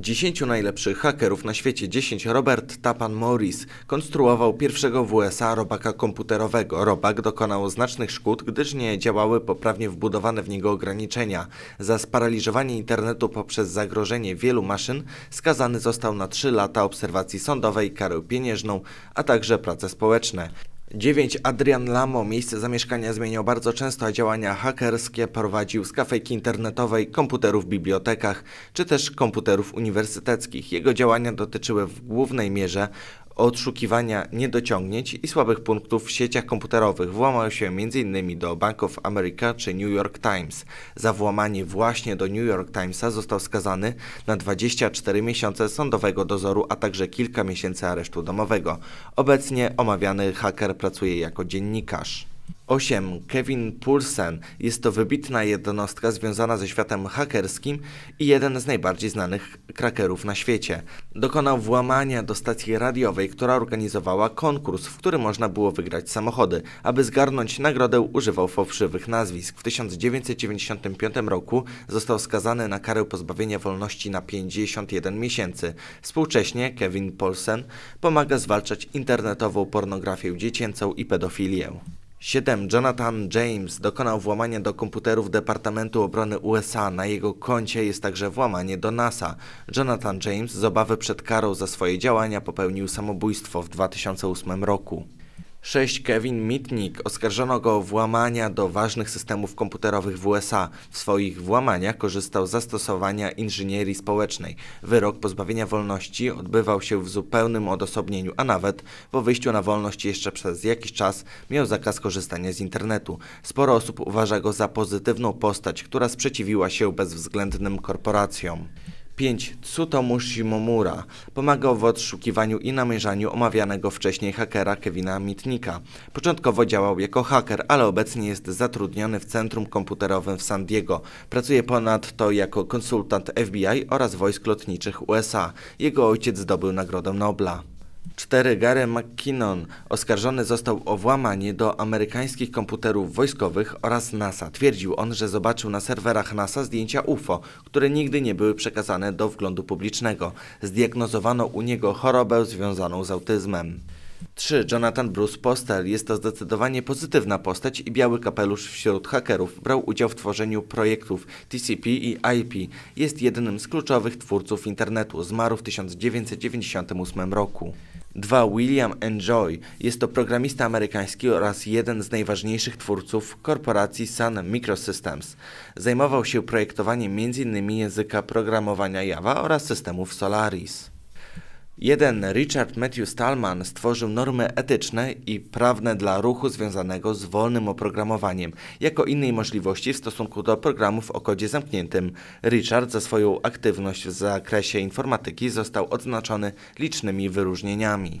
10 najlepszych hakerów na świecie 10 Robert Tapan Morris konstruował pierwszego w USA robaka komputerowego. Robak dokonał znacznych szkód, gdyż nie działały poprawnie wbudowane w niego ograniczenia. Za sparaliżowanie internetu poprzez zagrożenie wielu maszyn skazany został na 3 lata obserwacji sądowej, karę pieniężną, a także prace społeczne. 9. Adrian Lamo miejsce zamieszkania zmieniał bardzo często, a działania hakerskie prowadził z kafejki internetowej, komputerów w bibliotekach czy też komputerów uniwersyteckich. Jego działania dotyczyły w głównej mierze odszukiwania niedociągnięć i słabych punktów w sieciach komputerowych włamał się m.in. do Bank of America czy New York Times. Za włamanie właśnie do New York Timesa został skazany na 24 miesiące sądowego dozoru, a także kilka miesięcy aresztu domowego. Obecnie omawiany haker pracuje jako dziennikarz. 8. Kevin Poulsen jest to wybitna jednostka związana ze światem hakerskim i jeden z najbardziej znanych krakerów na świecie. Dokonał włamania do stacji radiowej, która organizowała konkurs, w którym można było wygrać samochody. Aby zgarnąć nagrodę używał fałszywych nazwisk. W 1995 roku został skazany na karę pozbawienia wolności na 51 miesięcy. Współcześnie Kevin Poulsen pomaga zwalczać internetową pornografię dziecięcą i pedofilię. 7. Jonathan James dokonał włamania do komputerów Departamentu Obrony USA. Na jego koncie jest także włamanie do NASA. Jonathan James z obawy przed karą za swoje działania popełnił samobójstwo w 2008 roku. 6. Kevin Mitnick oskarżono go o włamania do ważnych systemów komputerowych w USA. W swoich włamaniach korzystał z zastosowania inżynierii społecznej. Wyrok pozbawienia wolności odbywał się w zupełnym odosobnieniu, a nawet po wyjściu na wolność jeszcze przez jakiś czas miał zakaz korzystania z internetu. Sporo osób uważa go za pozytywną postać, która sprzeciwiła się bezwzględnym korporacjom. 5. Tsutomushi Momura pomagał w odszukiwaniu i namierzaniu omawianego wcześniej hakera Kevina Mitnika. Początkowo działał jako haker, ale obecnie jest zatrudniony w centrum komputerowym w San Diego. Pracuje ponadto jako konsultant FBI oraz wojsk lotniczych USA. Jego ojciec zdobył Nagrodę Nobla. 4. Gary McKinnon oskarżony został o włamanie do amerykańskich komputerów wojskowych oraz NASA. Twierdził on, że zobaczył na serwerach NASA zdjęcia UFO, które nigdy nie były przekazane do wglądu publicznego. Zdiagnozowano u niego chorobę związaną z autyzmem. 3. Jonathan Bruce Postel jest to zdecydowanie pozytywna postać i biały kapelusz wśród hakerów. Brał udział w tworzeniu projektów TCP i IP. Jest jednym z kluczowych twórców internetu. Zmarł w 1998 roku. 2. William Enjoy jest to programista amerykański oraz jeden z najważniejszych twórców korporacji Sun Microsystems. Zajmował się projektowaniem m.in. języka programowania Java oraz systemów Solaris. Jeden Richard Matthew Stallman stworzył normy etyczne i prawne dla ruchu związanego z wolnym oprogramowaniem, jako innej możliwości w stosunku do programów o kodzie zamkniętym. Richard za swoją aktywność w zakresie informatyki został odznaczony licznymi wyróżnieniami.